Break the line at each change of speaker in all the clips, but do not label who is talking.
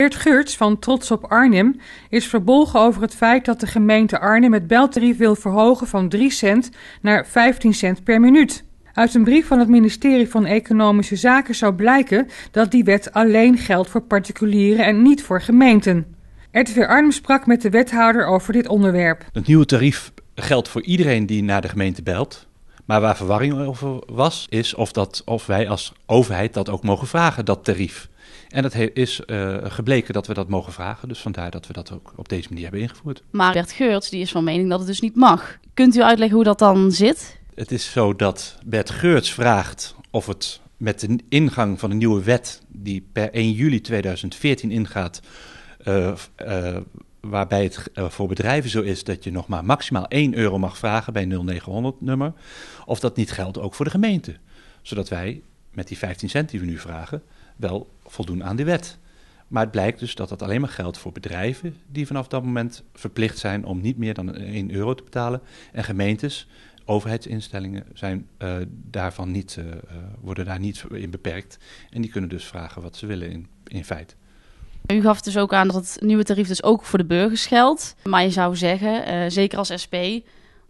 Geert Geurts van Trots op Arnhem is verbolgen over het feit dat de gemeente Arnhem het beltarief wil verhogen van 3 cent naar 15 cent per minuut. Uit een brief van het ministerie van Economische Zaken zou blijken dat die wet alleen geldt voor particulieren en niet voor gemeenten. RTV Arnhem sprak met de wethouder over dit onderwerp. Het nieuwe tarief geldt voor iedereen die naar de gemeente belt. Maar waar verwarring over was, is of, dat, of wij als overheid dat ook mogen vragen, dat tarief. En het is eh, gebleken dat we dat mogen vragen. Dus vandaar dat we dat ook op deze manier hebben ingevoerd.
Maar Bert Geurts die is van mening dat het dus niet mag. Kunt u uitleggen hoe dat dan zit?
Het is zo dat Bert Geurts vraagt of het met de ingang van de nieuwe wet, die per 1 juli 2014 ingaat, eh, eh, waarbij het eh, voor bedrijven zo is dat je nog maar maximaal 1 euro mag vragen bij 0900-nummer, of dat niet geldt ook voor de gemeente. Zodat wij met die 15 cent die we nu vragen wel voldoen aan de wet. Maar het blijkt dus dat dat alleen maar geldt voor bedrijven die vanaf dat moment verplicht zijn om niet meer dan 1 euro te betalen. En gemeentes, overheidsinstellingen zijn, eh, daarvan niet, eh, worden daar niet in beperkt. En die kunnen dus vragen wat ze willen in, in feite.
U gaf dus ook aan dat het nieuwe tarief dus ook voor de burgers geldt. Maar je zou zeggen, eh, zeker als SP,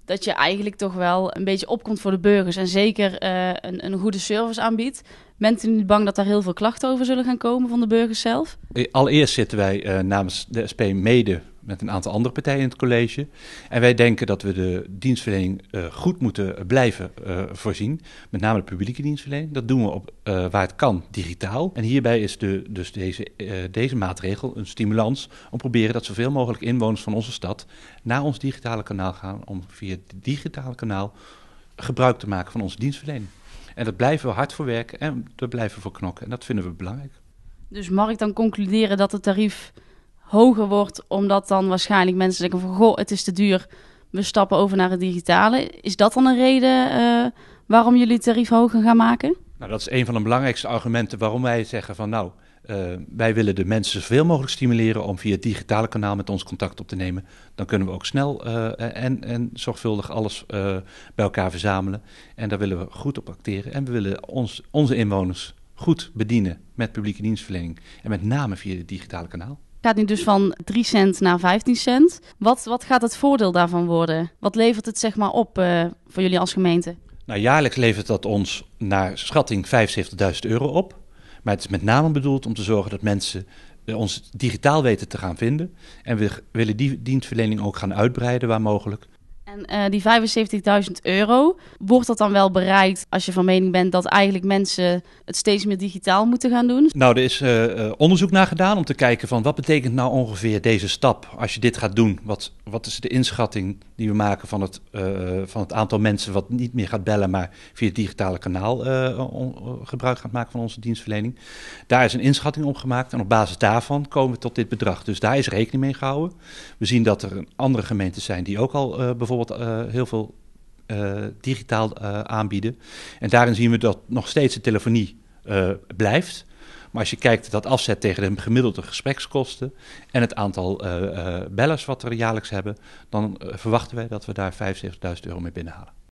dat je eigenlijk toch wel een beetje opkomt voor de burgers. En zeker eh, een, een goede service aanbiedt. Bent u niet bang dat daar heel veel klachten over zullen gaan komen van de burgers zelf?
Eh, allereerst zitten wij namens de SP mede met een aantal andere partijen in het college. En wij denken dat we de dienstverlening eh, goed moeten eh, blijven eh, voorzien. Met name de publieke dienstverlening. Dat doen we op, waar het kan digitaal. En hierbij is de, dus deze, deze maatregel een stimulans om proberen dat zoveel mogelijk inwoners van onze stad naar ons digitale kanaal gaan. Om via het digitale kanaal gebruik te maken van onze dienstverlening. En daar blijven we hard voor werken en daar blijven we voor knokken. En dat vinden we belangrijk.
Dus mag ik dan concluderen dat het tarief hoger wordt, omdat dan waarschijnlijk mensen denken van goh, het is te duur, we stappen over naar het digitale. Is dat dan een reden eh, waarom jullie tarief hoger gaan maken?
Nou, dat is een van de belangrijkste argumenten waarom wij zeggen van nou, uh, wij willen de mensen zoveel mogelijk stimuleren om via het digitale kanaal met ons contact op te nemen. Dan kunnen we ook snel eh, en, en zorgvuldig alles bij elkaar verzamelen. En daar willen we goed op acteren. En we willen ons, onze inwoners goed bedienen met publieke dienstverlening. En met name via het digitale kanaal.
Gaat nu dus van 3 cent naar 15 cent. Wat, wat gaat het voordeel daarvan worden? Wat levert het zeg maar op eh, voor jullie als gemeente?
Nou, jaarlijks levert dat ons naar schatting 75.000 euro op. Maar het is met name bedoeld om te zorgen dat mensen eh, ons digitaal weten te gaan vinden. En we willen die dienstverlening ook gaan uitbreiden waar mogelijk.
En eh, die 75.000 euro, wordt dat dan wel bereikt als je van mening bent dat eigenlijk mensen het steeds meer digitaal moeten gaan doen?
Nou, er is eh, eh, onderzoek naar gedaan om te kijken van wat betekent nou ongeveer deze stap als je dit gaat doen? Wat, wat is de inschatting die we maken van het, van het aantal mensen wat niet meer gaat bellen, maar via het digitale kanaal gebruik gaat maken van onze dienstverlening? Daar is een inschatting op gemaakt en op basis daarvan komen we tot dit bedrag. Dus daar is rekening mee gehouden. We zien dat er andere gemeentes zijn die ook al bijvoorbeeld eh, heel veel eh, digitaal eh, aanbieden. En daarin zien we dat nog steeds de telefonie blijft. Maar als je kijkt dat afzet tegen de gemiddelde gesprekskosten en het aantal uh, bellers wat we jaarlijks hebben, dan verwachten wij dat we daar 75.000 euro mee binnenhalen.